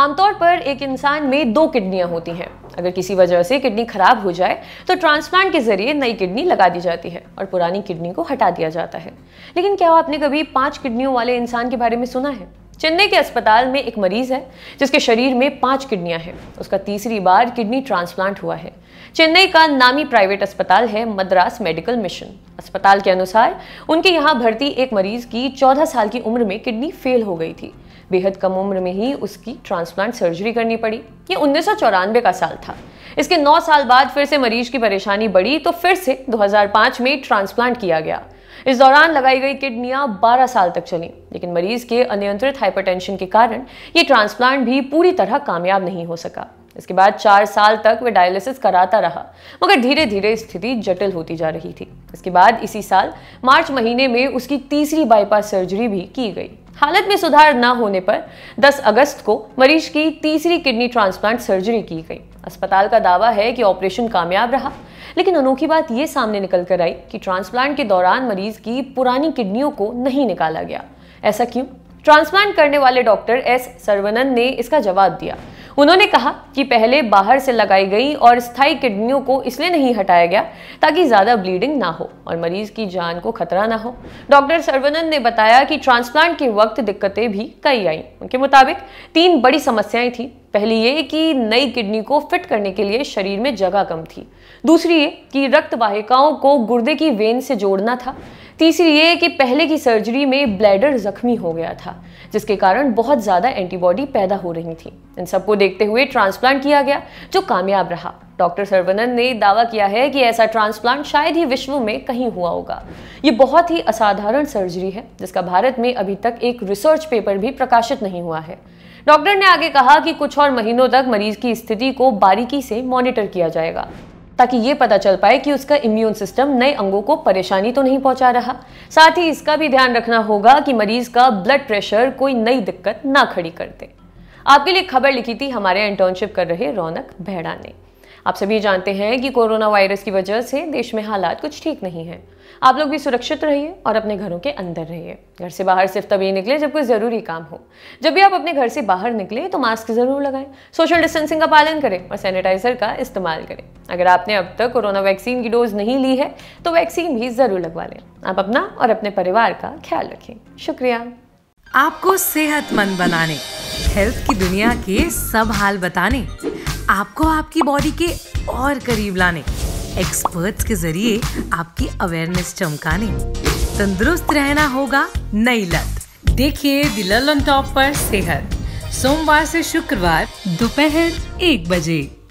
आमतौर पर एक इंसान में दो किडनियाँ होती हैं अगर किसी वजह से किडनी खराब हो जाए तो ट्रांसप्लांट के जरिए नई किडनी लगा दी जाती है और पुरानी किडनी को हटा दिया जाता है लेकिन क्या आपने कभी पांच किडनियों वाले इंसान के बारे में सुना है चेन्नई के अस्पताल में एक मरीज है जिसके शरीर में पांच किडनियां हैं उसका तीसरी बार किडनी ट्रांसप्लांट हुआ है चेन्नई का नामी प्राइवेट अस्पताल है मद्रास मेडिकल मिशन अस्पताल के अनुसार उनके यहाँ भर्ती एक मरीज की चौदह साल की उम्र में किडनी फेल हो गई थी बेहद कम उम्र में ही उसकी ट्रांसप्लांट सर्जरी करनी पड़ी ये उन्नीस का साल था इसके 9 साल बाद फिर से मरीज की परेशानी बढ़ी तो फिर से 2005 में ट्रांसप्लांट किया गया इस दौरान लगाई गई किडनियां 12 साल तक चली लेकिन मरीज के अनियंत्रित हाइपरटेंशन के कारण ये ट्रांसप्लांट भी पूरी तरह कामयाब नहीं हो सका इसके बाद चार साल तक वह डायलिसिस कराता रहा मगर धीरे धीरे स्थिति जटिल होती जा रही थी इसके बाद इसी साल मार्च महीने में उसकी तीसरी बाईपास सर्जरी भी की गई हालत में सुधार न होने पर 10 अगस्त को मरीज की तीसरी किडनी ट्रांसप्लांट सर्जरी की गई अस्पताल का दावा है कि ऑपरेशन कामयाब रहा लेकिन अनोखी बात ये सामने निकल कर आई कि ट्रांसप्लांट के दौरान मरीज की पुरानी किडनियों को नहीं निकाला गया ऐसा क्यों ट्रांसप्लांट करने वाले डॉक्टर एस सर्वनंद ने इसका जवाब दिया उन्होंने कहा कि पहले बाहर से लगाई गई और स्थायी किडनियों को इसलिए नहीं हटाया गया ताकि ज़्यादा ब्लीडिंग ना हो और मरीज की जान को खतरा ना हो डॉक्टर सर्वनंद ने बताया कि ट्रांसप्लांट के वक्त दिक्कतें भी कई आईं उनके मुताबिक तीन बड़ी समस्याएं थी पहली ये कि नई किडनी को फिट करने के लिए शरीर में जगह कम थी दूसरी ये कि रक्त वाहिकाओं को गुर्दे की वेन से जोड़ना था तीसरी ये कि पहले की सर्जरी में ब्लैडर जख्मी हो गया था जिसके कारण बहुत ज़्यादा एंटीबॉडी पैदा हो रही थी इन सबको देखते हुए ट्रांसप्लांट किया गया जो कामयाब रहा डॉक्टर सर्वनंद ने दावा किया है कि ऐसा ट्रांसप्लांट शायद ही विश्व में कहीं हुआ होगा ये बहुत ही असाधारण सर्जरी है जिसका भारत में अभी तक एक रिसर्च पेपर भी प्रकाशित नहीं हुआ है डॉक्टर ने आगे कहा कि कुछ और महीनों तक मरीज की स्थिति को बारीकी से मॉनिटर किया जाएगा ताकि ये पता चल पाए कि उसका इम्यून सिस्टम नए अंगों को परेशानी तो नहीं पहुंचा रहा साथ ही इसका भी ध्यान रखना होगा कि मरीज का ब्लड प्रेशर कोई नई दिक्कत ना खड़ी कर दे आपके लिए खबर लिखी थी हमारे इंटर्नशिप कर रहे रौनक भेड़ा ने आप सभी जानते हैं कि कोरोना वायरस की वजह से देश में हालात कुछ ठीक नहीं है आप लोग भी सुरक्षित रहिए और अपने घरों के अंदर रहिए घर से बाहर सिर्फ तभी निकले जब कोई ज़रूरी काम हो जब भी आप अपने घर से बाहर निकले तो मास्क ज़रूर लगाएं सोशल डिस्टेंसिंग का पालन करें और सैनिटाइजर का इस्तेमाल करें अगर आपने अब तक कोरोना वैक्सीन की डोज नहीं ली है तो वैक्सीन भी ज़रूर लगवा लें आप अपना और अपने परिवार का ख्याल रखें शुक्रिया आपको सेहतमंद बनाने हेल्थ की दुनिया के सब हाल बताने आपको आपकी बॉडी के और करीब लाने एक्सपर्ट्स के जरिए आपकी अवेयरनेस चमकाने तंदुरुस्त रहना होगा नई लत देखिए दिलल टॉप पर सेहत सोमवार से शुक्रवार दोपहर एक बजे